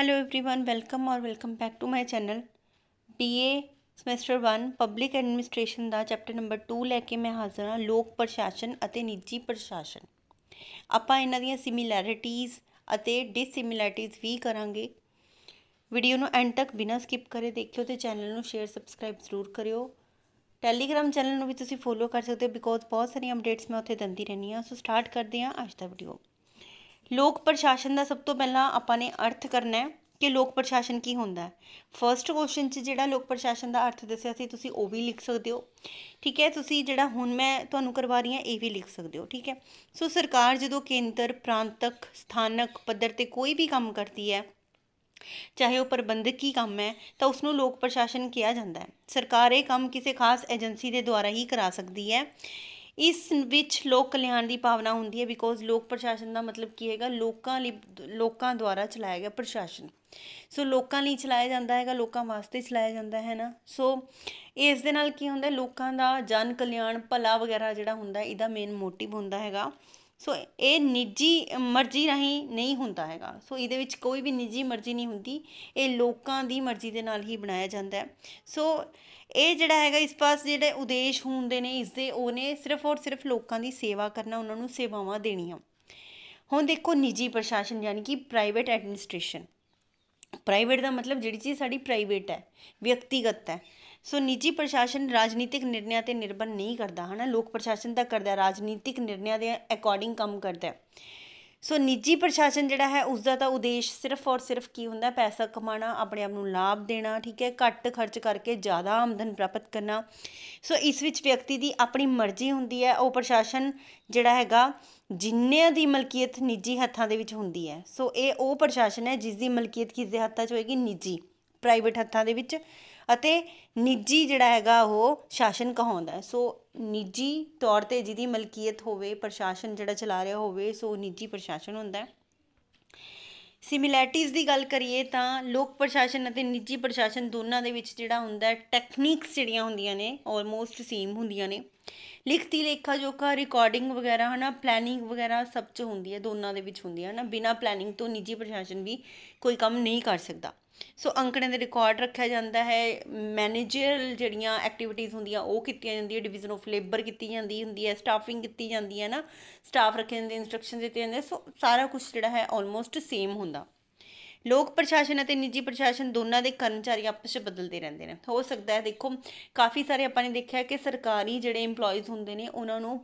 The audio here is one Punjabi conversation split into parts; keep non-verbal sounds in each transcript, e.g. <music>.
हेलो एवरीवन वेलकम और welcome back to my channel BA semester 1 public administration ਦਾ ਚੈਪਟਰ ਨੰਬਰ 2 ਲੈ ਕੇ ਮੈਂ ਹਾਜ਼ਰ ਹਾਂ ਲੋਕ ਪ੍ਰਸ਼ਾਸਨ ਅਤੇ ਨਿੱਜੀ ਪ੍ਰਸ਼ਾਸਨ ਆਪਾਂ ਇਹਨਾਂ ਦੀਆਂ ਸਿਮਿਲੈਰਿਟੀਜ਼ ਅਤੇ ਡਿਸਿਮਿਲੈਰਿਟੀਜ਼ ਵੀ ਕਰਾਂਗੇ ਵੀਡੀਓ ਨੂੰ ਐਂਡ ਤੱਕ ਬਿਨਾਂ ਸਕਿਪ ਕਰੇ ਦੇਖਿਓ ਤੇ ਚੈਨਲ ਨੂੰ ਸ਼ੇਅਰ ਸਬਸਕ੍ਰਾਈਬ ਜ਼ਰੂਰ ਕਰਿਓ ਟੈਲੀਗ੍ਰam ਚੈਨਲ ਨੂੰ ਵੀ ਤੁਸੀਂ ਫੋਲੋ ਕਰ ਸਕਦੇ ਹੋ ਬਿਕੋਜ਼ ਬਹੁਤ ਸਾਰੀਆਂ ਅਪਡੇਟਸ ਮੈਂ ਉੱਥੇ ਦਿੰਦੀ ਰਹਿੰਦੀ ਹਾਂ ਸੋ ਸਟਾਰਟ ਕਰਦੇ ਹਾਂ ਅੱਜ ਦਾ ਵੀਡੀਓ ਲੋਕ ਪ੍ਰਸ਼ਾਸਨ ਦਾ ਸਭ ਤੋਂ ਪਹਿਲਾਂ ਆਪਾਂ ਨੇ ਅਰਥ ਕਰਨਾ ਹੈ ਕਿ ਲੋਕ ਪ੍ਰਸ਼ਾਸਨ ਕੀ ਹੁੰਦਾ ਹੈ ਫਰਸਟ ਕੁਐਸਚਨ 'ਚ ਜਿਹੜਾ ਲੋਕ ਪ੍ਰਸ਼ਾਸਨ ਦਾ ਅਰਥ ਦੱਸਿਆ ਸੀ ਤੁਸੀਂ ਉਹ ਵੀ ਲਿਖ ਸਕਦੇ ਹੋ ਠੀਕ ਹੈ ਤੁਸੀਂ ਜਿਹੜਾ ਹੁਣ ਮੈਂ ਤੁਹਾਨੂੰ ਕਰਵਾ ਰਹੀ ਹਾਂ ਇਹ ਵੀ ਲਿਖ ਸਕਦੇ ਹੋ ਠੀਕ ਹੈ ਸੋ ਸਰਕਾਰ ਜਦੋਂ ਕੇਂਦਰ ਪ੍ਰਾਂਤਕ ਸਥਾਨਕ ਪੱਧਰ ਤੇ ਕੋਈ ਵੀ ਕੰਮ ਕਰਦੀ ਹੈ ਚਾਹੇ ਉਹ ਪ੍ਰਬੰਧਕੀ ਕੰਮ ਹੈ ਤਾਂ ਉਸ ਨੂੰ ਲੋਕ ਪ੍ਰਸ਼ਾਸਨ ਕਿਹਾ ਜਾਂਦਾ ਹੈ ਸਰਕਾਰ ਇਹ ਕੰਮ ਕਿਸੇ ਖਾਸ ਏਜੰਸੀ ਦੇ ਦੁਆਰਾ ਹੀ ਕਰਾ ਸਕਦੀ ਹੈ ਇਸ ਵਿੱਚ ਲੋਕ ਕਲਿਆਣ ਦੀ ਭਾਵਨਾ ਹੁੰਦੀ ਹੈ ਬਿਕੋਜ਼ ਲੋਕ ਪ੍ਰਸ਼ਾਸਨ ਦਾ ਮਤਲਬ ਕੀ ਹੈਗਾ ਲੋਕਾਂ ਲਈ ਲੋਕਾਂ ਦੁਆਰਾ ਚਲਾਇਆ ਗਿਆ ਪ੍ਰਸ਼ਾਸਨ ਸੋ ਲੋਕਾਂ ਲਈ ਚਲਾਇਆ ਜਾਂਦਾ ਹੈਗਾ ਲੋਕਾਂ ਵਾਸਤੇ ਚਲਾਇਆ ਜਾਂਦਾ ਹੈ ਨਾ ਸੋ ਇਸ ਦੇ ਨਾਲ ਕੀ ਹੁੰਦਾ ਲੋਕਾਂ ਦਾ ਜਨ ਕਲਿਆਣ ਭਲਾ ਵਗੈਰਾ ਜਿਹੜਾ ਹੁੰਦਾ ਇਹਦਾ ਮੇਨ ਮੋਟਿਵ ਹੁੰਦਾ ਹੈਗਾ ਸੋ ਇਹ ਨਿੱਜੀ ਮਰਜ਼ੀ ਨਹੀਂ ਨਹੀਂ ਹੁੰਦਾ ਹੈਗਾ ਸੋ ਇਹਦੇ ਵਿੱਚ ਕੋਈ ਵੀ ਨਿੱਜੀ ਮਰਜ਼ੀ ਨਹੀਂ ਹੁੰਦੀ ਇਹ ਲੋਕਾਂ ਦੀ ਮਰਜ਼ੀ ਦੇ ਨਾਲ ਹੀ ਬਣਾਇਆ ਜਾਂਦਾ ਹੈ ਸੋ ਇਹ ਜਿਹੜਾ ਹੈਗਾ ਇਸ ਪਾਸ ਜਿਹੜੇ ਉਦੇਸ਼ ਹੁੰਦੇ ਨੇ ਇਸ ਦੇ ਉਹਨੇ ਸਿਰਫ ਔਰ ਸਿਰਫ ਲੋਕਾਂ ਦੀ ਸੇਵਾ ਕਰਨਾ ਉਹਨਾਂ ਨੂੰ ਸੇਵਾਵਾਂ ਦੇਣੀਆਂ ਹੁਣ ਦੇਖੋ ਨਿੱਜੀ ਪ੍ਰਸ਼ਾਸਨ ਯਾਨੀ ਕਿ ਪ੍ਰਾਈਵੇਟ ਐਡਮਿਨਿਸਟ੍ਰੇਸ਼ਨ ਪ੍ਰਾਈਵੇਟ ਦਾ ਮਤਲਬ ਜਿਹੜੀ ਚੀਜ਼ ਸਾਡੀ ਪ੍ਰਾਈਵੇਟ ਹੈ ਵਿਅਕਤੀਗਤ ਹੈ ਸੋ ਨਿੱਜੀ ਪ੍ਰਸ਼ਾਸਨ ਰਾਜਨੀਤਿਕ ਨਿਰਣਿਆਂ ਤੇ ਨਿਰਭਰ ਨਹੀਂ ਕਰਦਾ ਹਨਾ ਲੋਕ ਪ੍ਰਸ਼ਾਸਨ ਤਾਂ ਕਰਦਾ ਰਾਜਨੀਤਿਕ ਨਿਰਣਿਆਂ ਦੇ ਅਕੋਰਡਿੰਗ ਕੰਮ ਕਰਦਾ ਸੋ ਨਿੱਜੀ ਪ੍ਰਸ਼ਾਸਨ ਜਿਹੜਾ ਹੈ ਉਸ ਦਾ ਤਾਂ ਉਦੇਸ਼ ਸਿਰਫ ਔਰ ਸਿਰਫ ਕੀ ਹੁੰਦਾ ਪੈਸਾ ਕਮਾਉਣਾ ਆਪਣੇ ਆਪ ਨੂੰ ਲਾਭ ਦੇਣਾ ਠੀਕ ਹੈ ਘੱਟ ਖਰਚ ਕਰਕੇ ਜ਼ਿਆਦਾ ਆਮਦਨ ਪ੍ਰਾਪਤ ਕਰਨਾ ਸੋ ਇਸ ਵਿੱਚ ਵਿਅਕਤੀ ਦੀ ਆਪਣੀ ਮਰਜ਼ੀ ਹੁੰਦੀ ਹੈ ਉਹ ਪ੍ਰਸ਼ਾਸਨ ਜਿਹੜਾ ਹੈਗਾ ਜਿੰਨਿਆਂ ਦੀ ਮਲਕੀਅਤ ਨਿੱਜੀ ਹੱਥਾਂ ਦੇ ਵਿੱਚ ਹੁੰਦੀ ਹੈ ਸੋ ਇਹ ਉਹ ਪ੍ਰਸ਼ਾਸਨ ਹੈ ਜਿਸ ਦੀ ਮਲਕੀਅਤ ਕਿਸ ਦੇ ਹੱਥਾਂ 'ਚ ਹੋਏਗੀ ਨਿੱਜੀ ਪ੍ਰਾਈਵੇਟ ਹੱਥਾਂ ਦੇ ਵਿੱਚ ਅਤੇ ਨਿੱਜੀ ਜਿਹੜਾ ਹੈਗਾ ਉਹ ਸ਼ਾਸਨ ਕਹਾਉਂਦਾ ਹੈ ਸੋ ਨਿੱਜੀ ਤੌਰ 'ਤੇ ਜਿਹਦੀ ਮਲਕੀਅਤ ਹੋਵੇ ਪ੍ਰਸ਼ਾਸਨ ਜਿਹੜਾ ਚਲਾ ਰਿਹਾ ਹੋਵੇ ਸੋ ਨਿੱਜੀ ਪ੍ਰਸ਼ਾਸਨ ਹੁੰਦਾ ਹੈ ਸਿਮਿਲੈਰਿਟੀਜ਼ ਦੀ ਗੱਲ ਕਰੀਏ ਤਾਂ ਲੋਕ ਪ੍ਰਸ਼ਾਸਨ ਅਤੇ ਨਿੱਜੀ ਪ੍ਰਸ਼ਾਸਨ ਦੋਨਾਂ ਦੇ ਵਿੱਚ ਜਿਹੜਾ ਹੁੰਦਾ ਟੈਕਨੀਕਸ ਜਿਹੜੀਆਂ ਹੁੰਦੀਆਂ ਨੇ ਆਲਮੋਸਟ ਸੇਮ ਹੁੰਦੀਆਂ ਨੇ ਲਿਖਤੀ ਲੇਖਾ ਜੋਖਾ ਰਿਕਾਰਡਿੰਗ ਵਗੈਰਾ ਹਨਾ ਪਲੈਨਿੰਗ ਵਗੈਰਾ ਸਭ ਚ ਹੁੰਦੀ ਹੈ ਦੋਨਾਂ ਦੇ ਵਿੱਚ ਹੁੰਦੀ ਹੈ ਨਾ ਬਿਨਾ ਪਲੈਨਿੰਗ ਤੋਂ ਨਿੱਜੀ ਪ੍ਰਸ਼ਾਸਨ ਵੀ ਕੋਈ ਕੰਮ ਨਹੀਂ ਕਰ ਸਕਦਾ ਸੋ ਅੰਕੜੇ ਦੇ ਰਿਕਾਰਡ ਰੱਖਿਆ ਜਾਂਦਾ ਹੈ ਮੈਨੇਜਰਲ ਜਿਹੜੀਆਂ ਐਕਟੀਵਿਟੀਜ਼ ਹੁੰਦੀਆਂ ਉਹ ਕੀਤੀਆਂ ਜਾਂਦੀਆਂ ਡਿਵੀਜ਼ਨ ਆਫ ਲੇਬਰ ਕੀਤੀ ਜਾਂਦੀ ਹੁੰਦੀ ਹੈ ਸਟਾਫਿੰਗ ਕੀਤੀ ਜਾਂਦੀ ਹੈ ਨਾ ਸਟਾਫ ਰੱਖੇ ਜਾਂਦੇ ਇਨਸਟਰਕਸ਼ਨ ਦਿੱਤੇ ਜਾਂਦੇ ਸੋ ਸਾਰਾ ਕੁਝ ਜਿਹੜਾ ਹੈ ਆਲਮੋਸਟ ਸੇਮ ਹੁੰਦਾ ਲੋਕ ਪ੍ਰਸ਼ਾਸਨ ਅਤੇ ਨਿੱਜੀ ਪ੍ਰਸ਼ਾਸਨ ਦੋਨਾਂ ਦੇ ਕਰਮਚਾਰੀ ਆਪਸ ਵਿੱਚ ਬਦਲਦੇ ਰਹਿੰਦੇ ਨੇ ਹੋ ਸਕਦਾ ਹੈ ਦੇਖੋ ਕਾਫੀ ਸਾਰੇ ਆਪਾਂ ਨੇ ਦੇਖਿਆ ਕਿ ਸਰਕਾਰੀ ਜਿਹੜੇ EMPLOYEES ਹੁੰਦੇ ਨੇ ਉਹਨਾਂ ਨੂੰ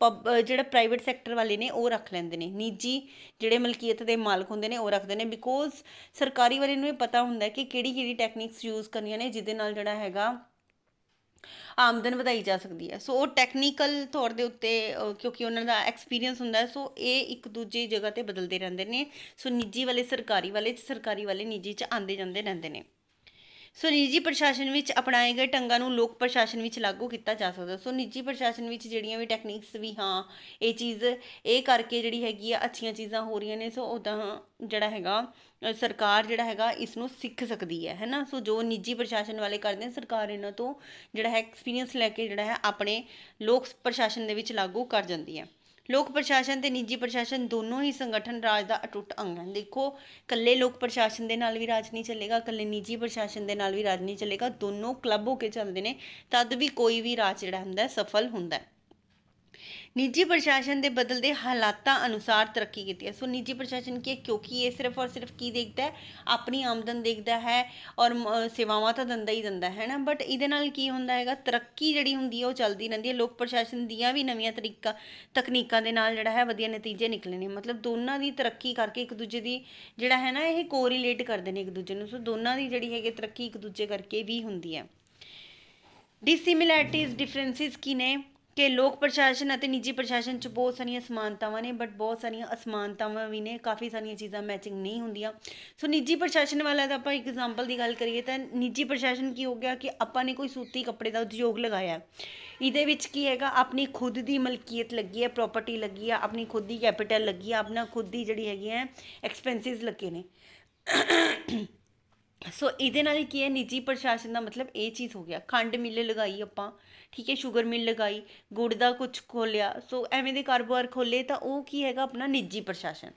ਪਬ ਜਿਹੜਾ ਪ੍ਰਾਈਵੇਟ ਸੈਕਟਰ ਵਾਲੇ ਨੇ ਉਹ ਰੱਖ ਲੈਂਦੇ ਨੇ ਨਿੱਜੀ ਜਿਹੜੇ ਮਲਕੀਅਤ ਦੇ ਮਾਲਕ ਹੁੰਦੇ ਨੇ ਉਹ ਰੱਖਦੇ ਨੇ ਬਿਕੋਜ਼ ਸਰਕਾਰੀ ਵਾਲੇ ਨੂੰ ਇਹ ਪਤਾ ਹੁੰਦਾ ਕਿ ਕਿਹੜੀ ਕਿਹੜੀ ਟੈਕਨੀਕਸ ਯੂਜ਼ ਕਰਨੀਆਂ ਨੇ ਜਿਹਦੇ ਨਾਲ ਜਿਹੜਾ ਹੈਗਾ ਆਮਦਨ ਵਧਾਈ ਜਾ ਸਕਦੀ ਹੈ ਸੋ ਉਹ ਟੈਕਨੀਕਲ ਤੌਰ ਦੇ ਉੱਤੇ ਕਿਉਂਕਿ ਉਹਨਾਂ ਦਾ ਐਕਸਪੀਰੀਅੰਸ ਹੁੰਦਾ ਹੈ ਸੋ ਇਹ ਇੱਕ ਦੂਜੀ ਜਗ੍ਹਾ ਤੇ ਬਦਲਦੇ ਰਹਿੰਦੇ ਨੇ ਸੋ ਨਿੱਜੀ ਵਾਲੇ ਸਰਕਾਰੀ ਵਾਲੇ ਸਰਕਾਰੀ ਵਾਲੇ ਨਿੱਜੀ ਚ ਆਂਦੇ ਜਾਂਦੇ ਰਹਿੰਦੇ ਨੇ ਸੋ ਨਿੱਜੀ ਪ੍ਰਸ਼ਾਸਨ ਵਿੱਚ ਅਪਣਾਏ ਗਏ ਢੰਗਾਂ ਨੂੰ ਲੋਕ ਪ੍ਰਸ਼ਾਸਨ ਵਿੱਚ ਲਾਗੂ ਕੀਤਾ ਜਾ ਸਕਦਾ ਸੋ ਨਿੱਜੀ ਪ੍ਰਸ਼ਾਸਨ ਵਿੱਚ ਜਿਹੜੀਆਂ ਵੀ ਟੈਕਨੀਕਸ ਵੀ ਹਾਂ ਇਹ ਚੀਜ਼ ਇਹ ਕਰਕੇ ਜਿਹੜੀ ਹੈਗੀ ਆ ਅੱਛੀਆਂ ਚੀਜ਼ਾਂ ਹੋ ਰਹੀਆਂ ਨੇ ਸੋ ਉਦਾਂ ਜਿਹੜਾ ਹੈਗਾ ਸਰਕਾਰ ਜਿਹੜਾ ਹੈਗਾ ਇਸ ਨੂੰ ਸਿੱਖ ਸਕਦੀ ਹੈ ਹੈਨਾ ਸੋ ਜੋ ਨਿੱਜੀ ਪ੍ਰਸ਼ਾਸਨ ਵਾਲੇ ਕਰਦੇ ਨੇ ਸਰਕਾਰ ਇਹਨਾਂ ਤੋਂ ਜਿਹੜਾ ਹੈ ਐਕਸਪੀਰੀਅੰਸ ਲੈ ਕੇ ਜਿਹੜਾ ਹੈ ਆਪਣੇ ਲੋਕ ਪ੍ਰਸ਼ਾਸਨ ਦੇ ਵਿੱਚ ਲਾਗੂ ਕਰ ਜਾਂਦੀ ਹੈ ਲੋਕ ਪ੍ਰਸ਼ਾਸਨ ਤੇ ਨਿੱਜੀ ਪ੍ਰਸ਼ਾਸਨ ਦੋਨੋਂ ਹੀ ਸੰਗਠਨ ਰਾਜ ਦਾ ਅਟੁੱਟ ਅੰਗ ਹਨ ਦੇਖੋ ਕੱਲੇ ਲੋਕ ਪ੍ਰਸ਼ਾਸਨ ਦੇ ਨਾਲ ਵੀ ਰਾਜ ਨਹੀਂ ਚੱਲੇਗਾ ਕੱਲੇ ਨਿੱਜੀ ਪ੍ਰਸ਼ਾਸਨ ਦੇ ਨਾਲ ਵੀ ਰਾਜ ਨਹੀਂ ਚੱਲੇਗਾ ਦੋਨੋਂ ਕਲੱਬ ਹੋ ਕੇ ਚੱਲਦੇ ਨੇ ਤਦ ਵੀ ਕੋਈ ਵੀ ਰਾਜ ਜਿਹੜਾ ਹੁੰਦਾ ਸਫਲ ਹੁੰਦਾ ਨਿੱਜੀ ਪ੍ਰਸ਼ਾਸਨ ਦੇ ਬਦਲਦੇ ਹਾਲਾਤਾਂ ਅਨੁਸਾਰ ਤਰੱਕੀ ਕੀਤੀ ਹੈ ਸੋ ਨਿੱਜੀ ਪ੍ਰਸ਼ਾਸਨ ਕੀ ਹੈ ਕਿਉਂਕਿ ਇਹ ਸਿਰਫ ਔਰ ਸਿਰਫ ਕੀ ਦੇਖਦਾ ਹੈ ਆਪਣੀ ਆਮਦਨ ਦੇਖਦਾ ਹੈ ਔਰ ਸੇਵਾਵਾਂ ਤਾਂ ਦਿੰਦਾ ਹੀ ਦਿੰਦਾ ਹੈ ਨਾ ਬਟ ਇਹਦੇ ਨਾਲ ਕੀ ਹੁੰਦਾ ਹੈਗਾ ਤਰੱਕੀ ਜਿਹੜੀ ਹੁੰਦੀ ਹੈ ਉਹ ਚੱਲਦੀ ਰਹਿੰਦੀ ਹੈ ਲੋਕ ਪ੍ਰਸ਼ਾਸਨ ਦੀਆਂ ਵੀ ਨਵੀਆਂ ਤਰੀਕਾ ਤਕਨੀਕਾਂ ਦੇ ਨਾਲ ਜਿਹੜਾ ਹੈ ਵਧੀਆ ਨਤੀਜੇ ਨਿਕਲੇ ਨੇ ਮਤਲਬ ਦੋਨਾਂ ਦੀ ਤਰੱਕੀ ਕਰਕੇ ਇੱਕ ਦੂਜੇ ਦੀ ਜਿਹੜਾ ਹੈ ਨਾ ਇਹ ਕੋਰੀਲੇਟ ਕਰਦੇ ਨੇ ਇੱਕ ਦੂਜੇ ਨੂੰ ਸੋ ਦੋਨਾਂ ਦੀ ਜਿਹੜੀ ਹੈਗੀ ਤਰੱਕੀ ਇੱਕ ਦੂਜੇ ਕਰਕੇ ਵੀ ਹੁੰਦੀ ਹੈ ਡਿਸਿਮਿਲੈਰਿਟੀਜ਼ ਡਿਫਰੈਂਸਿਸ ਕੀ ਨੇ ਕਿ ਲੋਕ ਪ੍ਰਸ਼ਾਸਨ ਅਤੇ ਨਿੱਜੀ ਪ੍ਰਸ਼ਾਸਨ 'ਚ ਬਹੁਤ ਸਾਰੀਆਂ ਸਮਾਨਤਾਵਾਂ ਨੇ ਬਟ ਬਹੁਤ ਸਾਰੀਆਂ ਅਸਮਾਨਤਾਵਾਂ ਵੀ ਨੇ ਕਾਫੀ ਸਾਰੀਆਂ ਚੀਜ਼ਾਂ ਮੈਚਿੰਗ ਨਹੀਂ ਹੁੰਦੀਆਂ ਸੋ ਨਿੱਜੀ ਪ੍ਰਸ਼ਾਸਨ ਵਾਲਾ ਤਾਂ ਆਪਾਂ ਐਗਜ਼ਾਮਪਲ ਦੀ ਗੱਲ ਕਰੀਏ ਤਾਂ ਨਿੱਜੀ ਪ੍ਰਸ਼ਾਸਨ ਕੀ ਹੋ ਗਿਆ ਕਿ ਆਪਾਂ ਨੇ ਕੋਈ ਸੂਤੀ ਕੱਪੜੇ ਦਾ ਉਦਯੋਗ ਲਗਾਇਆ ਇਹਦੇ ਵਿੱਚ ਕੀ ਹੈਗਾ ਆਪਣੀ ਖੁਦ ਦੀ ਮਲਕੀਅਤ ਲੱਗੀ ਹੈ ਪ੍ਰਾਪਰਟੀ ਲੱਗੀ ਹੈ ਆਪਣੀ ਖੁਦ ਦੀ ਕੈਪੀਟਲ ਲੱਗੀ ਹੈ ਆਪਣਾ ਖੁਦ ਦੀ ਜਿਹੜੀ ਹੈਗੀ ਹੈ ਐਕਸਪੈਂਸਿਸ ਲੱਗੇ ਨੇ ਸੋ <coughs> ਇਹਦੇ ਨਾਲ ਕੀ ਹੈ ਨਿੱਜੀ ਪ੍ਰਸ਼ਾਸਨ ਦਾ ਮਤਲਬ ਇਹ ਚੀਜ਼ ਹੋ ਗਿਆ ਖੰਡ ਮਿੱਲੇ ਲਗਾਈ ਆਪਾਂ ਠੀਕ ਹੈ 슈ਗਰ ਮਿਲ ਲਗਾਈ ਗੁੜ ਦਾ ਕੁਝ ਖੋਲਿਆ ਸੋ ਐਵੇਂ ਦੇ ਕਾਰੋਬਾਰ ਖੋਲੇ ਤਾਂ ਉਹ ਕੀ ਹੈਗਾ ਆਪਣਾ ਨਿੱਜੀ ਪ੍ਰਸ਼ਾਸਨ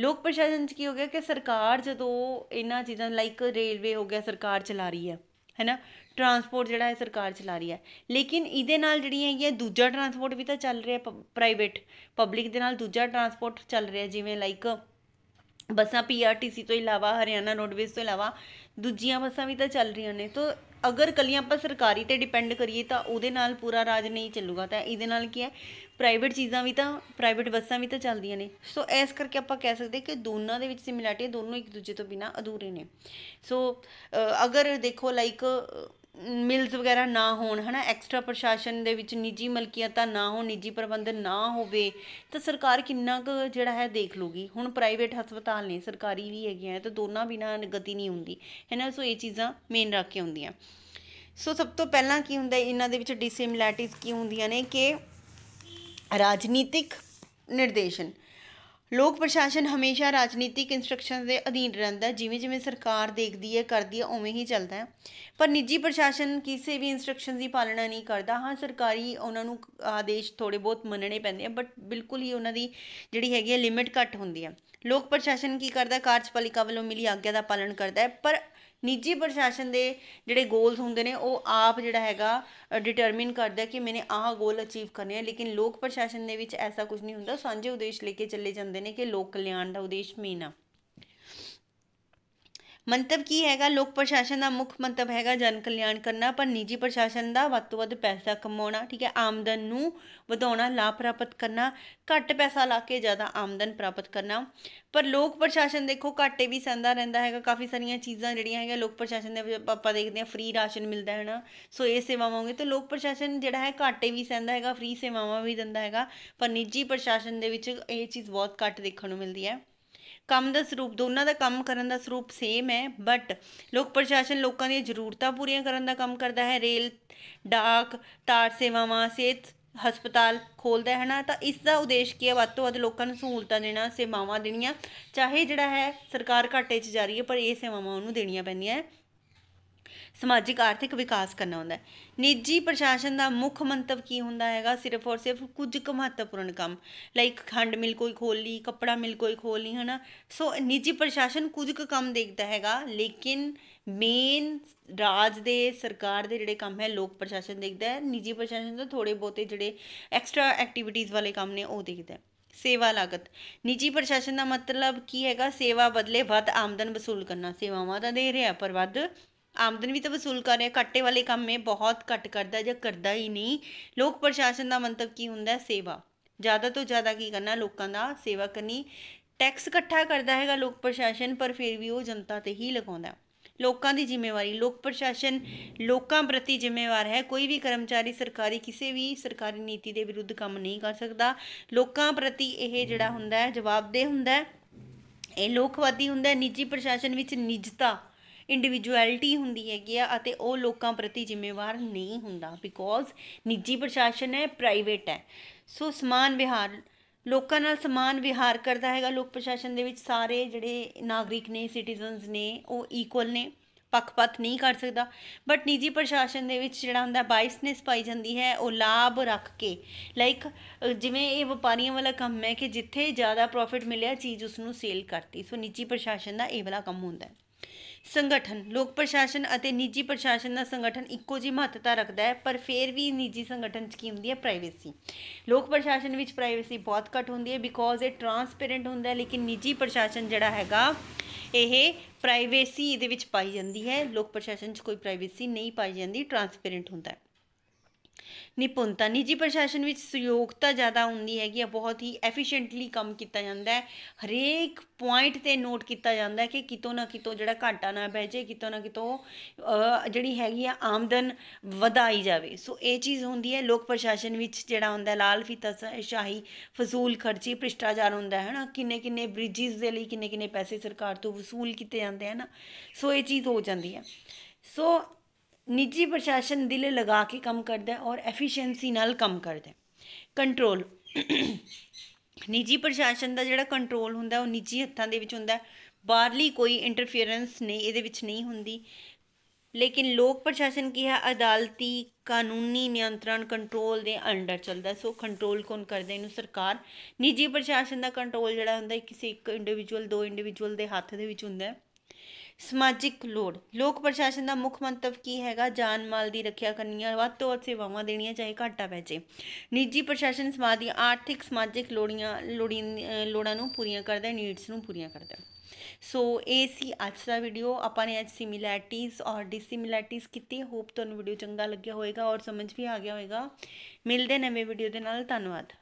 ਲੋਕ ਪ੍ਰਸ਼ਾਸਨ ਚ ਕੀ ਹੋ ਗਿਆ ਕਿ ਸਰਕਾਰ ਜਦੋਂ ਇਹਨਾਂ ਚੀਜ਼ਾਂ ਲਾਈਕ ਰੇਲਵੇ ਹੋ ਗਿਆ ਸਰਕਾਰ ਚਲਾ ਰਹੀ ਹੈ ਹੈਨਾ ਟਰਾਂਸਪੋਰਟ ਜਿਹੜਾ ਹੈ ਸਰਕਾਰ ਚਲਾ ਰਹੀ ਹੈ ਲੇਕਿਨ ਇਹਦੇ ਨਾਲ ਜਿਹੜੀਆਂ ਹੈਗੀਆਂ ਦੂਜਾ ਟਰਾਂਸਪੋਰਟ ਵੀ ਤਾਂ ਚੱਲ ਰਿਹਾ ਪ੍ਰਾਈਵੇਟ ਪਬਲਿਕ ਦੇ ਨਾਲ ਦੂਜਾ ਟਰਾਂਸਪੋਰਟ ਚੱਲ ਰਿਹਾ ਜਿਵੇਂ ਲਾਈਕ ਬੱਸਾਂ ਪੀਆਰਟੀਸੀ ਤੋਂ ਇਲਾਵਾ ਹਰਿਆਣਾ ਰੋਡਵੇਜ਼ ਤੋਂ ਇਲਾਵਾ ਦੂਜੀਆਂ ਬੱਸਾਂ ਵੀ ਤਾਂ ਚੱਲ ਰਹੀਆਂ ਨੇ ਤੋਂ ਅਗਰ ਕੱਲੀ ਆਪਾਂ ਸਰਕਾਰੀ ਤੇ ਡਿਪੈਂਡ ਕਰੀਏ ਤਾਂ ਉਹਦੇ ਨਾਲ ਪੂਰਾ ਰਾਜ ਨਹੀਂ ਚੱਲੂਗਾ ਤਾਂ ਇਹਦੇ ਨਾਲ ਕੀ ਹੈ ਪ੍ਰਾਈਵੇਟ ਚੀਜ਼ਾਂ ਵੀ ਤਾਂ ਪ੍ਰਾਈਵੇਟ ਬੱਸਾਂ ਵੀ ਤਾਂ ਚੱਲਦੀਆਂ ਨੇ ਸੋ ਇਸ ਕਰਕੇ ਆਪਾਂ ਕਹਿ ਸਕਦੇ ਕਿ ਦੋਨਾਂ ਦੇ ਵਿੱਚ ਸਿਮਿਲੈਰਿਟੀ ਦੋਨੋਂ ਇੱਕ ਦੂਜੇ ਤੋਂ ਬਿਨਾ ਅਧੂਰੇ ਨੇ ਸੋ ਅਗਰ ਦੇਖੋ ਲਾਈਕ ਮਿਲਸ ਵਗੈਰਾ ਨਾ ਹੋਣ ਹਨਾ ਐਕਸਟਰਾ ਪ੍ਰਸ਼ਾਸਨ ਦੇ ਵਿੱਚ ਨਿੱਜੀ ਮਲਕੀਅਤਾਂ ਨਾ ਹੋਣ ਨਿੱਜੀ ਪ੍ਰਬੰਧਨ ਨਾ ਹੋਵੇ ਤਾਂ ਸਰਕਾਰ ਕਿੰਨਾ ਕੁ ਜਿਹੜਾ ਹੈ ਦੇਖ ਲੂਗੀ ਹੁਣ ਪ੍ਰਾਈਵੇਟ ਹਸਪਤਾਲ ਨੇ ਸਰਕਾਰੀ ਵੀ ਹੈਗੀਆਂ ਤਾਂ ਦੋਨਾਂ ਬਿਨਾਂ ਗਤੀ ਨਹੀਂ ਹੁੰਦੀ ਹਨਾ ਸੋ ਇਹ ਚੀਜ਼ਾਂ ਮੇਨ ਰੱਖ ਕੇ ਹੁੰਦੀਆਂ ਸੋ ਸਭ ਤੋਂ ਪਹਿਲਾਂ ਕੀ ਹੁੰਦਾ ਇਹਨਾਂ ਦੇ ਵਿੱਚ ਡਿਸਿਮਿਲੈਰਿਟੀਜ਼ ਕੀ ਹੁੰਦੀਆਂ ਨੇ ਕਿ ਰਾਜਨੀਤਿਕ ਨਿਰਦੇਸ਼ਨ ਲੋਕ ਪ੍ਰਸ਼ਾਸਨ ਹਮੇਸ਼ਾ ਰਾਜਨੀਤਿਕ ਇਨਸਟਰਕਸ਼ਨਸ ਦੇ ਅਧੀਨ ਰਹਿੰਦਾ ਹੈ ਜਿਵੇਂ ਜਿਵੇਂ ਸਰਕਾਰ ਦੇਖਦੀ ਹੈ ਕਰਦੀ ਹੈ ਉਵੇਂ ਹੀ ਚੱਲਦਾ ਹੈ ਪਰ ਨਿੱਜੀ ਪ੍ਰਸ਼ਾਸਨ ਕਿਸੇ ਵੀ ਇਨਸਟਰਕਸ਼ਨ ਦੀ ਪਾਲਣਾ ਨਹੀਂ ਕਰਦਾ ਹਾਂ ਸਰਕਾਰੀ ਉਹਨਾਂ ਨੂੰ ਆਦੇਸ਼ ਥੋੜੇ ਬਹੁਤ ਮੰਨਣੇ ਪੈਂਦੇ ਆ ਬਟ ਬਿਲਕੁਲ ਹੀ ਉਹਨਾਂ ਦੀ ਜਿਹੜੀ ਹੈਗੀ ਹੈ ਲਿਮਿਟ ਘੱਟ ਹੁੰਦੀ ਹੈ ਲੋਕ ਪ੍ਰਸ਼ਾਸਨ ਕੀ ਕਰਦਾ ਕਾਰਜਪਾਲਿਕਾ ਵੱਲੋਂ ਮਿਲੀ ਆਗਿਆ ਦਾ ਪਾਲਣ ਕਰਦਾ ਹੈ ਪਰ ਨਿੱਜੀ ਪ੍ਰਸ਼ਾਸਨ ਦੇ ਜਿਹੜੇ ਗੋਲਸ ਹੁੰਦੇ ਨੇ ਉਹ ਆਪ ਜਿਹੜਾ ਹੈਗਾ ਡਿਟਰਮਿਨ ਕਰਦਾ ਕਿ ਮੈਨੇ ਆਹ ਗੋਲ ਅਚੀਵ ਕਰਨੇ ਆ ਲੇਕਿਨ ਲੋਕ ਪ੍ਰਸ਼ਾਸਨ ਦੇ ਵਿੱਚ ਐਸਾ ਕੁਝ ਨਹੀਂ ਹੁੰਦਾ ਸਾਂਝੇ ਉਦੇਸ਼ ਲੈ ਕੇ ਚੱਲੇ ਜਾਂਦੇ ਨੇ ਕਿ ਲੋਕ ਕਲਿਆਣ ਦਾ ਉਦੇਸ਼ ਮੇਨ ਆ ਮੰਤਵ ਕੀ ਹੈਗਾ ਲੋਕ ਪ੍ਰਸ਼ਾਸਨ ਦਾ ਮੁੱਖ ਮੰਤਵ ਹੈਗਾ ਜਨ ਕਲਿਆਣ ਕਰਨਾ ਪਰ ਨਿੱਜੀ ਪ੍ਰਸ਼ਾਸਨ ਦਾ ਵੱਧ ਤੋਂ ਵੱਧ ਪੈਸਾ ਕਮਾਉਣਾ ਠੀਕ ਹੈ ਆਮਦਨ ਨੂੰ ਵਧਾਉਣਾ ਲਾਭ ਪ੍ਰਾਪਤ ਕਰਨਾ ਘੱਟ ਪੈਸਾ ਲਾ ਕੇ ਜ਼ਿਆਦਾ ਆਮਦਨ ਪ੍ਰਾਪਤ ਕਰਨਾ ਪਰ ਲੋਕ ਪ੍ਰਸ਼ਾਸਨ ਦੇਖੋ ਘਾਟੇ ਵੀ ਸੰਦਾ ਰਹਿੰਦਾ ਹੈਗਾ ਕਾਫੀ ਸਾਰੀਆਂ ਚੀਜ਼ਾਂ ਜਿਹੜੀਆਂ ਹੈਗੀਆਂ ਲੋਕ ਪ੍ਰਸ਼ਾਸਨ ਦੇ ਆਪਾਂ ਦੇਖਦੇ ਆ ਫ੍ਰੀ ਰਾਸ਼ਨ ਮਿਲਦਾ ਹੈ ਨਾ ਸੋ ਇਹ ਸੇਵਾਵਾਂ ਹੋਗੇ ਤਾਂ ਲੋਕ ਪ੍ਰਸ਼ਾਸਨ ਜਿਹੜਾ ਹੈ ਘਾਟੇ ਵੀ ਸੰਦਾ ਹੈਗਾ ਫ੍ਰੀ ਸੇਵਾਵਾਂ ਵੀ ਦਿੰਦਾ ਹੈਗਾ ਪਰ ਨਿੱਜੀ ਪ੍ਰਸ਼ਾਸਨ ਦੇ ਵਿੱਚ ਇਹ ਚੀਜ਼ ਬਹੁਤ ਘੱਟ ਦੇਖਣ ਨੂੰ ਮਿਲਦੀ ਹੈ ਕੰਮ ਦਾ ਸਰੂਪ ਦੋਨਾਂ ਦਾ ਕੰਮ ਕਰਨ ਦਾ ਸਰੂਪ ਸੇਮ ਹੈ ਬਟ ਲੋਕ ਪ੍ਰਸ਼ਾਸਨ ਲੋਕਾਂ ਦੀਆਂ ਜ਼ਰੂਰਤਾਂ ਪੂਰੀਆਂ ਕਰਨ ਦਾ ਕੰਮ ਕਰਦਾ ਹੈ ਰੇਲ ਡਾਕ ਤਾਰ ਸੇਵਾਵਾਂ ਸੇਤ ਹਸਪਤਾਲ ਖੋਲਦਾ ਹੈ ਨਾ ਤਾਂ ਇਸ ਦਾ ਉਦੇਸ਼ ਕੀ ਹੈ ਵੱਧ ਤੋਂ ਵੱਧ ਲੋਕਾਂ ਨੂੰ ਸਹੂਲਤਾਂ ਦੇਣਾ ਸੇਵਾਵਾਂ ਦੇਣੀਆਂ ਚਾਹੇ ਜਿਹੜਾ ਹੈ ਸਰਕਾਰ ਘਾਟੇ 'ਚ ਜਾ ਰਹੀ ਹੈ ਪਰ ਇਹ ਸੇਵਾਵਾਂ ਉਹਨੂੰ ਦੇਣੀਆਂ ਪੈਂਦੀਆਂ ਹੈ ਸਮਾਜਿਕ ਆਰਥਿਕ ਵਿਕਾਸ ਕਰਨਾ ਹੁੰਦਾ ਹੈ ਨਿੱਜੀ ਪ੍ਰਸ਼ਾਸਨ ਦਾ ਮੁੱਖ ਮੰਤਵ ਕੀ ਹੁੰਦਾ ਹੈਗਾ ਸਿਰਫ ਔਰ ਸਿਰਫ ਕੁਝ ਕੁ ਮਹੱਤਵਪੂਰਨ ਕੰਮ ਲਾਈਕ ਖੰਡ ਮਿਲ ਕੋਈ ਖੋਲ ਲਈ ਕੱਪੜਾ ਮਿਲ ਕੋਈ ਖੋਲ ਲਈ ਹਨਾ ਸੋ ਨਿੱਜੀ ਪ੍ਰਸ਼ਾਸਨ ਕੁਝ ਕੁ ਕੰਮ ਦੇਖਦਾ ਹੈਗਾ ਲੇਕਿਨ ਮੇਨ ਰਾਜ ਦੇ ਸਰਕਾਰ ਦੇ ਜਿਹੜੇ ਕੰਮ ਹੈ ਲੋਕ ਪ੍ਰਸ਼ਾਸਨ ਦੇਖਦਾ ਹੈ ਨਿੱਜੀ ਪ੍ਰਸ਼ਾਸਨ ਤਾਂ ਥੋੜੇ ਬੋਤੇ ਜਿਹੜੇ ਐਕਸਟਰਾ ਐਕਟੀਵਿਟੀਜ਼ ਵਾਲੇ ਕੰਮ ਨੇ ਉਹ ਦੇਖਦਾ ਹੈ ਸੇਵਾ ਲਾਗਤ ਨਿੱਜੀ ਪ੍ਰਸ਼ਾਸਨ ਦਾ ਮਤਲਬ ਕੀ ਹੈਗਾ ਸੇਵਾ ਬਦਲੇ ਵੱਧ ਆਮਦਨ ਵਸੂਲ ਕਰਨਾ ਸੇਵਾਵਾਂ ਤਾਂ ਦੇ ਰਿਹਾ ਪਰ ਵੱਧ ਆਮਦਨ ਵੀ ਤਾਂ ਵਸੂਲ ਕਰ ਰਿਹਾ ਘੱਟੇ ਵਾਲੇ ਕੰਮ ਮੇ ਬਹੁਤ ਘੱਟ ਕਰਦਾ ਜਾਂ ਕਰਦਾ ਹੀ ਨਹੀਂ ਲੋਕ ਪ੍ਰਸ਼ਾਸਨ ਦਾ ਮੰਤਵ ਕੀ ਹੁੰਦਾ ਸੇਵਾ ਜ਼ਿਆਦਾ ਤੋਂ ਜ਼ਿਆਦਾ ਕੀ ਕਰਨਾ ਲੋਕਾਂ ਦਾ ਸੇਵਾ ਕਰਨੀ ਟੈਕਸ ਇਕੱਠਾ ਕਰਦਾ ਹੈਗਾ ਲੋਕ ਪ੍ਰਸ਼ਾਸਨ ਪਰ ਫਿਰ ਵੀ ਉਹ ਜਨਤਾ ਤੇ ਹੀ ਲਗਾਉਂਦਾ ਲੋਕਾਂ ਦੀ ਜ਼ਿੰਮੇਵਾਰੀ ਲੋਕ ਪ੍ਰਸ਼ਾਸਨ ਲੋਕਾਂ ਪ੍ਰਤੀ ਜ਼ਿੰਮੇਵਾਰ ਹੈ ਕੋਈ ਵੀ ਕਰਮਚਾਰੀ ਸਰਕਾਰੀ ਕਿਸੇ ਵੀ ਸਰਕਾਰੀ ਨੀਤੀ ਦੇ ਵਿਰੁੱਧ ਕੰਮ ਨਹੀਂ ਕਰ ਸਕਦਾ ਲੋਕਾਂ ਪ੍ਰਤੀ ਇਹ ਜਿਹੜਾ ਹੁੰਦਾ ਹੈ ਜਵਾਬਦੇਹ ਹੁੰਦਾ ਹੈ ਇਹ ਲੋਕਵਾਦੀ ਹੁੰਦਾ ਹੈ ਨਿੱਜੀ ਪ੍ਰਸ਼ਾਸਨ ਵਿੱਚ ਨਿੱਜਤਾ ਇੰਡੀਵਿਜੁਅਲਿਟੀ ਹੁੰਦੀ ਹੈਗੀ ਆ ਅਤੇ ਉਹ ਲੋਕਾਂ ਪ੍ਰਤੀ ਜ਼ਿੰਮੇਵਾਰ ਨਹੀਂ ਹੁੰਦਾ ਬਿਕੋਜ਼ ਨਿੱਜੀ ਪ੍ਰਸ਼ਾਸਨ ਹੈ ਪ੍ਰਾਈਵੇਟ ਹੈ ਸੋ ਸਮਾਨ ਵਿਹਾਰ ਲੋਕਾਂ ਨਾਲ ਸਮਾਨ ਵਿਹਾਰ ਕਰਦਾ ਹੈਗਾ ਲੋਕ ਪ੍ਰਸ਼ਾਸਨ ਦੇ ਵਿੱਚ ਸਾਰੇ ਜਿਹੜੇ ਨਾਗਰਿਕ ਨੇ ਸਿਟੀਜ਼ਨਸ ਨੇ ਉਹ ਇਕੁਅਲ ਨੇ ਪੱਖਪਾਤ ਨਹੀਂ ਕਰ ਸਕਦਾ ਬਟ ਨਿੱਜੀ ਪ੍ਰਸ਼ਾਸਨ ਦੇ ਵਿੱਚ ਜਿਹੜਾ ਹੁੰਦਾ ਬਾਇਸਨੈਸ ਪਾਈ ਜਾਂਦੀ ਹੈ ਉਹ ਲਾਭ ਰੱਖ ਕੇ ਲਾਈਕ ਜਿਵੇਂ ਇਹ ਵਪਾਰੀਆਂ ਵਾਲਾ ਕੰਮ ਹੈ ਕਿ ਜਿੱਥੇ ਜ਼ਿਆਦਾ ਪ੍ਰੋਫਿਟ ਮਿਲਿਆ ਚੀਜ਼ ਉਸ ਨੂੰ ਸੇਲ ਕਰਤੀ ਸੋ ਨਿੱਜੀ ਪ੍ਰਸ਼ਾਸਨ ਦਾ ਇਹ ਵਾਲਾ ਕੰਮ ਹੁੰਦਾ ਹੈ ਸੰਗਠਨ ਲੋਕ ਪ੍ਰਸ਼ਾਸਨ ਅਤੇ ਨਿੱਜੀ ਪ੍ਰਸ਼ਾਸਨ ਦਾ ਸੰਗਠਨ ਇੱਕੋ ਜੀ ਮਹੱਤਤਾ ਰੱਖਦਾ ਹੈ ਪਰ ਫਿਰ ਵੀ ਨਿੱਜੀ ਸੰਗਠਨ 'ਚ ਕੀ ਹੁੰਦੀ ਹੈ ਪ੍ਰਾਈਵੇਸੀ ਲੋਕ ਪ੍ਰਸ਼ਾਸਨ ਵਿੱਚ ਪ੍ਰਾਈਵੇਸੀ ਬਹੁਤ ਘੱਟ ਹੁੰਦੀ ਹੈ ਬਿਕੋਜ਼ ਇਟ ਟਰਾਂਸਪੇਰੈਂਟ ਹੁੰਦਾ ਹੈ ਲੇਕਿਨ ਨਿੱਜੀ ਪ੍ਰਸ਼ਾਸਨ ਜਿਹੜਾ ਹੈਗਾ ਇਹ ਪ੍ਰਾਈਵੇਸੀ ਇਹਦੇ ਵਿੱਚ ਪਾਈ ਜਾਂਦੀ ਹੈ ਲੋਕ ਪ੍ਰਸ਼ਾਸਨ 'ਚ ਕੋਈ ਪ੍ਰਾਈਵੇਸੀ ਨਹੀਂ ਪਾਈ ਜਾਂਦੀ ਟਰਾਂਸਪੇਰੈਂਟ ਹੁੰਦਾ ਹੈ ਨਿਪੁੰਨਤਾ ਨਿੱਜੀ ਪ੍ਰਸ਼ਾਸਨ ਵਿੱਚ ਸਹਿਯੋਗਤਾ ਜ਼ਿਆਦਾ ਹੁੰਦੀ ਹੈਗੀ ਆ ਬਹੁਤ ਹੀ ਐਫੀਸ਼ੀਐਂਟਲੀ ਕੰਮ ਕੀਤਾ ਜਾਂਦਾ ਹੈ ਹਰੇਕ ਪੁਆਇੰਟ ਤੇ ਨੋਟ ਕੀਤਾ ਜਾਂਦਾ ਹੈ ਕਿ ਕਿਤੋਂ ਨਾ ਕਿਤੋਂ ਜਿਹੜਾ ਘਾਟਾ ਨਾ ਬਹਿ ਜੇ ਕਿਤੋਂ ਨਾ ਕਿਤੋਂ ਜਿਹੜੀ ਹੈਗੀ ਆ ਆਮਦਨ ਵਧਾਈ ਜਾਵੇ ਸੋ ਇਹ ਚੀਜ਼ ਹੁੰਦੀ ਹੈ ਲੋਕ ਪ੍ਰਸ਼ਾਸਨ ਵਿੱਚ ਜਿਹੜਾ ਹੁੰਦਾ ਲਾਲ ਫੀਤਾ ਸ਼ਾਹੀ ਫਜ਼ੂਲ ਖਰਚੀ ਭ੍ਰਿਸ਼ਟਾਚਾਰ ਹੁੰਦਾ ਹੈ ਨਾ ਕਿੰਨੇ ਕਿੰਨੇ ਬ੍ਰਿਜਸ ਦੇ ਲਈ ਕਿੰਨੇ ਕਿੰਨੇ ਪੈਸੇ ਸਰਕਾਰ ਤੋਂ ਵਸੂਲ ਕੀਤੇ ਜਾਂਦੇ ਹਨ ਸੋ ਇਹ ਚੀਜ਼ ਹੋ ਜਾਂਦੀ ਹੈ ਸੋ ਨਿੱਜੀ ਪ੍ਰਸ਼ਾਸਨ ਦਿਲ ਲਗਾ ਕੇ ਕੰਮ ਕਰਦਾ ਔਰ ਐਫੀਸ਼ੀਐਂਸੀ ਨਾਲ ਕੰਮ ਕਰਦਾ ਕੰਟਰੋਲ <coughs> ਨਿੱਜੀ ਪ੍ਰਸ਼ਾਸਨ ਦਾ ਜਿਹੜਾ ਕੰਟਰੋਲ ਹੁੰਦਾ ਉਹ ਨਿੱਜੀ ਹੱਥਾਂ ਦੇ ਵਿੱਚ ਹੁੰਦਾ ਬਾਹਰਲੀ ਕੋਈ ਇੰਟਰਫੀਅਰੈਂਸ ਨਹੀਂ ਇਹਦੇ ਵਿੱਚ ਨਹੀਂ ਹੁੰਦੀ ਲੇਕਿਨ ਲੋਕ ਪ੍ਰਸ਼ਾਸਨ ਕੀ ਹੈ ਅਦਾਲਤੀ ਕਾਨੂੰਨੀ ਨਿਯੰਤਰਣ ਕੰਟਰੋਲ ਦੇ ਅੰਡਰ ਚੱਲਦਾ ਸੋ ਕੰਟਰੋਲ ਕੌਣ ਕਰਦਾ ਇਹਨੂੰ ਸਰਕਾਰ ਨਿੱਜੀ ਪ੍ਰਸ਼ਾਸਨ ਦਾ ਕੰਟਰੋਲ ਜਿਹੜਾ ਹੁੰਦਾ ਕਿਸੇ ਇੱਕ ਇੰਡੀਵਿਜੂਅਲ ਦੋ ਇੰਡੀਵਿਜੂਅਲ ਦੇ ਹੱਥ ਦੇ ਵਿੱਚ ਹੁੰਦਾ ਸਮਾਜਿਕ ਲੋੜ ਲੋਕ ਪ੍ਰਸ਼ਾਸਨ ਦਾ ਮੁੱਖ ਮੰਤਵ ਕੀ ਹੈਗਾ ਜਾਨ ਮਾਲ ਦੀ ਰੱਖਿਆ ਕਰਨੀ ਹੈ ਵੱਧ ਤੋਂ ਵੱਧ ਸੇਵਾਵਾਂ ਦੇਣੀਆਂ ਚਾਹੇ ਘਾਟਾ ਪੈ ਜੇ ਨਿੱਜੀ ਪ੍ਰਸ਼ਾਸਨ ਸਮਾਜ ਦੀਆਂ ਆਰਥਿਕ ਸਮਾਜਿਕ ਲੋੜੀਆਂ ਲੋੜਾਂ ਨੂੰ ਪੂਰੀਆਂ ਕਰਦਾ ਹੈ ਨੀਡਸ ਨੂੰ ਪੂਰੀਆਂ ਕਰਦਾ ਹੈ ਸੋ ਇਹ ਸੀ ਅੱਜ ਦਾ ਵੀਡੀਓ ਆਪਾਂ ਨੇ ਅੱਜ ਸਿਮਿਲੈਰਿਟੀਜ਼ ਔਰ ਡਿਸਿਮਿਲੈਰਿਟੀਜ਼ ਕੀਤੀ ਹੋਪ ਤੁਹਾਨੂੰ ਵੀਡੀਓ ਚੰਗਾ ਲੱਗਿਆ ਹੋਵੇਗਾ ਔਰ ਸਮਝ ਵੀ ਆ ਗਿਆ ਹੋਵੇਗਾ ਮਿਲਦੇ ਨਵੇਂ ਵੀਡੀਓ ਦੇ ਨਾਲ ਧੰਨਵਾਦ